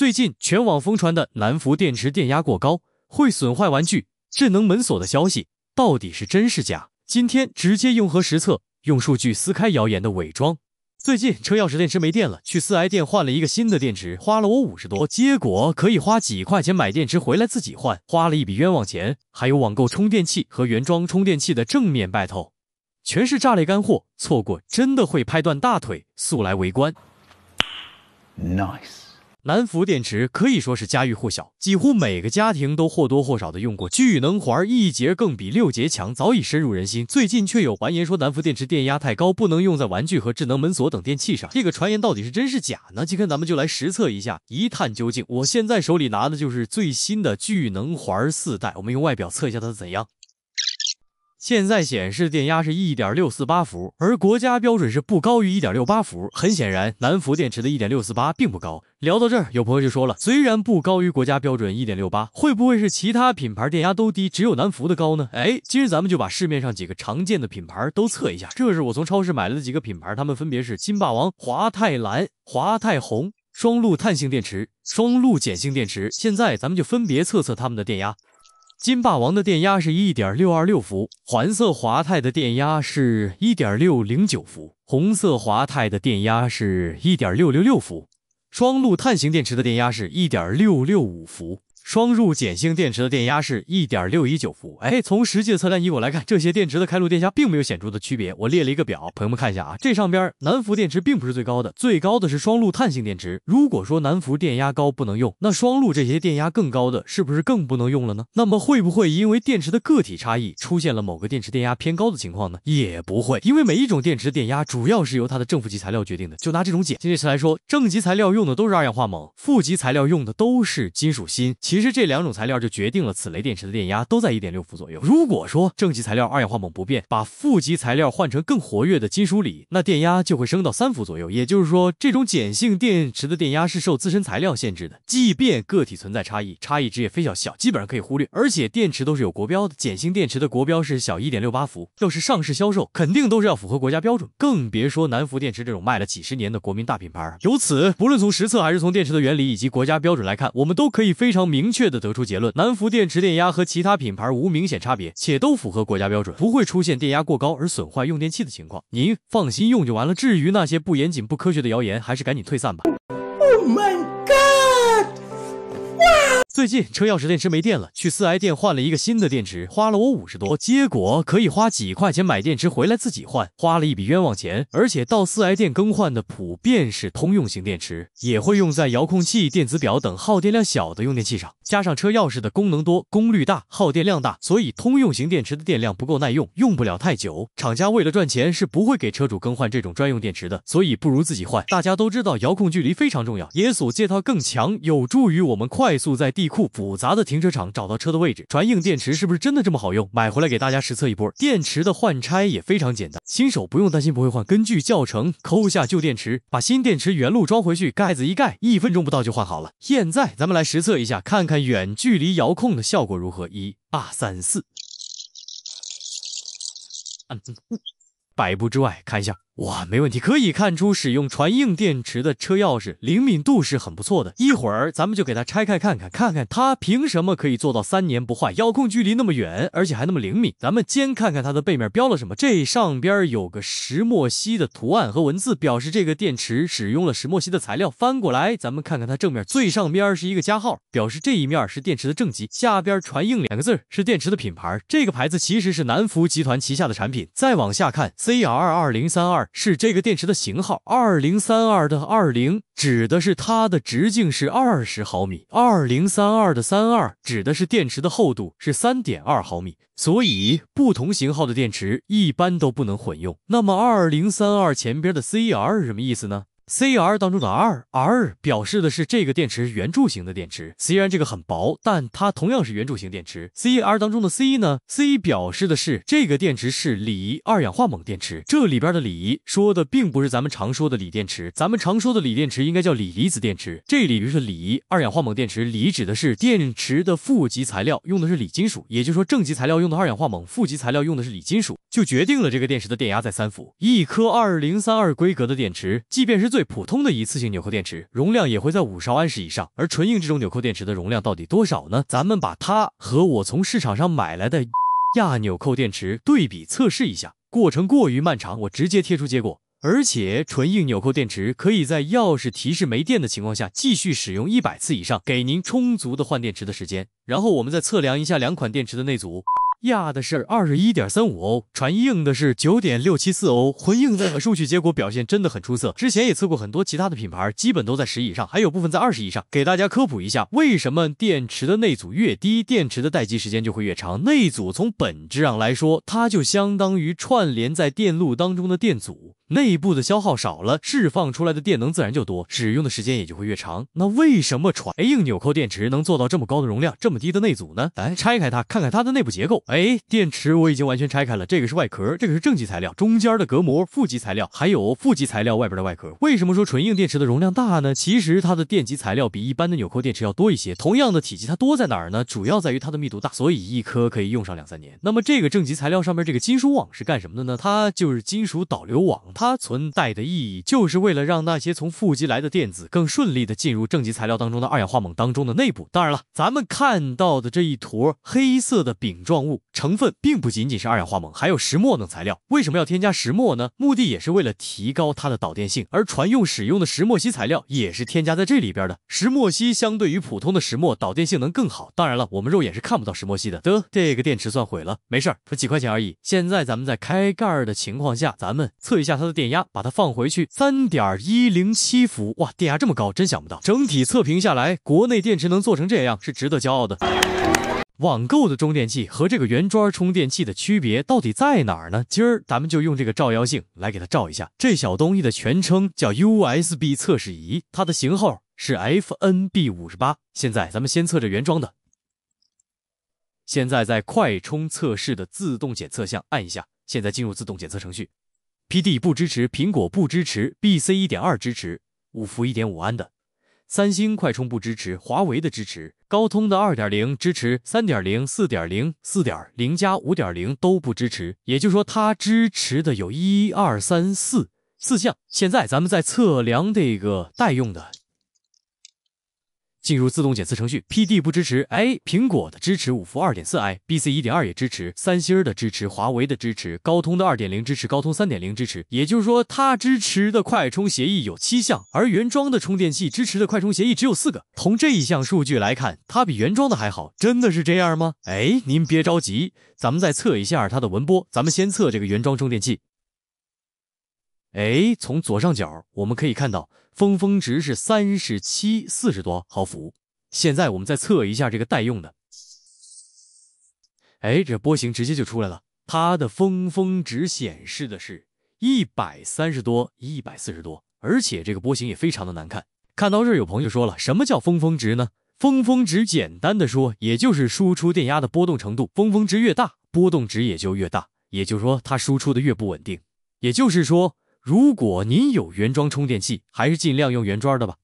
最近全网疯传的南孚电池电压过高会损坏玩具、智能门锁的消息，到底是真是假？今天直接用核实测，用数据撕开谣言的伪装。最近车钥匙电池没电了，去四 S 店换了一个新的电池，花了我五十多，结果可以花几块钱买电池回来自己换，花了一笔冤枉钱。还有网购充电器和原装充电器的正面 battle，全是炸裂干货，错过真的会拍断大腿，速来围观。Nice。南孚电池可以说是家喻户晓，几乎每个家庭都或多或少的用过。聚能环一节更比六节强，早已深入人心。最近却有传言说南孚电池电压太高，不能用在玩具和智能门锁等电器上。这个传言到底是真是假呢？今天咱们就来实测一下，一探究竟。我现在手里拿的就是最新的聚能环四代，我们用外表测一下它怎样。现在显示电压是一点六四八伏，而国家标准是不高于一点六八伏。很显然，南孚电池的一点六四八并不高。聊到这儿，有朋友就说了，虽然不高于国家标准一点六八，会不会是其他品牌电压都低，只有南孚的高呢？哎，今日咱们就把市面上几个常见的品牌都测一下。这是我从超市买的几个品牌，它们分别是金霸王、华泰蓝、华泰红、双鹿碳性电池、双鹿碱性电池。现在咱们就分别测测它们的电压。金霸王的电压是1.626伏，环色华泰的电压是1.609伏，红色华泰的电压是1.666伏，双路碳型电池的电压是1.665伏。双入碱性电池的电压是1.619伏，哎，从实际的测量结果来看，这些电池的开路电压并没有显著的区别。我列了一个表，朋友们看一下啊，这上边南孚电池并不是最高的，最高的是双路碳性电池。如果说南孚电压高不能用，那双路这些电压更高的是不是更不能用了呢？那么会不会因为电池的个体差异出现了某个电池电压偏高的情况呢？也不会，因为每一种电池电压主要是由它的正负极材料决定的。就拿这种碱性电池来说，正极材料用的都是二氧化锰，负极材料用的都是金属锌。其其实这两种材料就决定了此类电池的电压都在一点六伏左右。如果说正极材料二氧化锰不变，把负极材料换成更活跃的金属锂，那电压就会升到三伏左右。也就是说，这种碱性电池的电压是受自身材料限制的。即便个体存在差异，差异值也非常小，基本上可以忽略。而且电池都是有国标的，碱性电池的国标是小一点六八伏。要是上市销售，肯定都是要符合国家标准，更别说南孚电池这种卖了几十年的国民大品牌。由此，不论从实测还是从电池的原理以及国家标准来看，我们都可以非常明。明确的得出结论，南孚电池电压和其他品牌无明显差别，且都符合国家标准，不会出现电压过高而损坏用电器的情况。您放心用就完了。至于那些不严谨、不科学的谣言，还是赶紧退散吧。最近车钥匙电池没电了，去四 S 店换了一个新的电池，花了我五十多。结果可以花几块钱买电池回来自己换，花了一笔冤枉钱。而且到四 S 店更换的普遍是通用型电池，也会用在遥控器、电子表等耗电量小的用电器上。加上车钥匙的功能多，功率大，耗电量大，所以通用型电池的电量不够耐用，用不了太久。厂家为了赚钱是不会给车主更换这种专用电池的，所以不如自己换。大家都知道遥控距离非常重要，耶稣借套更强，有助于我们快速在地。库复杂的停车场找到车的位置，传硬电池是不是真的这么好用？买回来给大家实测一波。电池的换拆也非常简单，新手不用担心不会换。根据教程抠下旧电池，把新电池原路装回去，盖子一盖，一分钟不到就换好了。现在咱们来实测一下，看看远距离遥控的效果如何。一、二、三、四，嗯嗯，百步之外看一下。哇，没问题！可以看出，使用传硬电池的车钥匙灵敏度是很不错的。一会儿咱们就给它拆开看看，看看它凭什么可以做到三年不坏，遥控距离那么远，而且还那么灵敏。咱们先看看它的背面标了什么，这上边有个石墨烯的图案和文字，表示这个电池使用了石墨烯的材料。翻过来，咱们看看它正面，最上边是一个加号，表示这一面是电池的正极。下边“传硬”两个字是电池的品牌，这个牌子其实是南孚集团旗下的产品。再往下看，C R 二零三二。是这个电池的型号，二零三二的二零指的是它的直径是二十毫米，二零三二的三二指的是电池的厚度是三点二毫米，所以不同型号的电池一般都不能混用。那么二零三二前边的 CR 是什么意思呢？C R 当中的 R R 表示的是这个电池是圆柱形的电池，虽然这个很薄，但它同样是圆柱形电池。C R 当中的 C 呢？C 表示的是这个电池是锂二氧化锰电池，这里边的锂说的并不是咱们常说的锂电池，咱们常说的锂电池应该叫锂离子电池。这里边是锂二氧化锰电池，锂指的是电池的负极材料用的是锂金属，也就是说正极材料用的二氧化锰，负极材料用的是锂金属，就决定了这个电池的电压在三伏。一颗二零三二规格的电池，即便是最最普通的一次性纽扣电池容量也会在五毫安时以上，而纯硬这种纽扣电池的容量到底多少呢？咱们把它和我从市场上买来的亚纽扣电池对比测试一下，过程过于漫长，我直接贴出结果。而且纯硬纽扣电池可以在钥匙提示没电的情况下继续使用一百次以上，给您充足的换电池的时间。然后我们再测量一下两款电池的内阻。压的是二十一点三五欧，传硬的是九点六七四欧，混硬在和数据结果表现真的很出色。之前也测过很多其他的品牌，基本都在十以上，还有部分在二十以上。给大家科普一下，为什么电池的内阻越低，电池的待机时间就会越长？内阻从本质上来说，它就相当于串联在电路当中的电阻。内部的消耗少了，释放出来的电能自然就多，使用的时间也就会越长。那为什么纯硬纽扣电池能做到这么高的容量，这么低的内阻呢？来拆开它，看看它的内部结构。哎，电池我已经完全拆开了，这个是外壳，这个是正极材料，中间的隔膜，负极材料，还有负极材料外边的外壳。为什么说纯硬电池的容量大呢？其实它的电极材料比一般的纽扣电池要多一些，同样的体积，它多在哪儿呢？主要在于它的密度大，所以一颗可以用上两三年。那么这个正极材料上面这个金属网是干什么的呢？它就是金属导流网。它存在的意义就是为了让那些从负极来的电子更顺利的进入正极材料当中的二氧化锰当中的内部。当然了，咱们看到的这一坨黑色的饼状物成分并不仅仅是二氧化锰，还有石墨等材料。为什么要添加石墨呢？目的也是为了提高它的导电性。而船用使用的石墨烯材料也是添加在这里边的。石墨烯相对于普通的石墨导电性能更好。当然了，我们肉眼是看不到石墨烯的。得，这个电池算毁了。没事儿，才几块钱而已。现在咱们在开盖的情况下，咱们测一下它。的。电压把它放回去，三点一零七伏，哇，电压这么高，真想不到。整体测评下来，国内电池能做成这样是值得骄傲的。网购的充电器和这个原装充电器的区别到底在哪儿呢？今儿咱们就用这个照妖镜来给它照一下。这小东西的全称叫 USB 测试仪，它的型号是 FNB 五十八。现在咱们先测这原装的。现在在快充测试的自动检测项按一下，现在进入自动检测程序。PD 不支持，苹果不支持，BC 一点二支持五伏一点五安的，三星快充不支持，华为的支持，高通的二点零支持，三点零、四点零、四点零加五点零都不支持。也就是说，它支持的有一二三四四项。现在咱们在测量这个待用的。进入自动检测程序，PD 不支持，哎，苹果的支持五伏二点四，I BC 一点二也支持，三星的支持，华为的支持，高通的二点零支持，高通三点零支持，也就是说它支持的快充协议有七项，而原装的充电器支持的快充协议只有四个。从这一项数据来看，它比原装的还好，真的是这样吗？哎，您别着急，咱们再测一下它的纹波，咱们先测这个原装充电器。哎，从左上角我们可以看到峰峰值是三十七四十多毫伏。现在我们再测一下这个待用的，哎，这波形直接就出来了。它的峰峰值显示的是一百三十多、一百四十多，而且这个波形也非常的难看。看到这儿有朋友说了，什么叫峰峰值呢？峰峰值简单的说，也就是输出电压的波动程度。峰峰值越大，波动值也就越大，也就是说它输出的越不稳定。也就是说。如果您有原装充电器，还是尽量用原装的吧。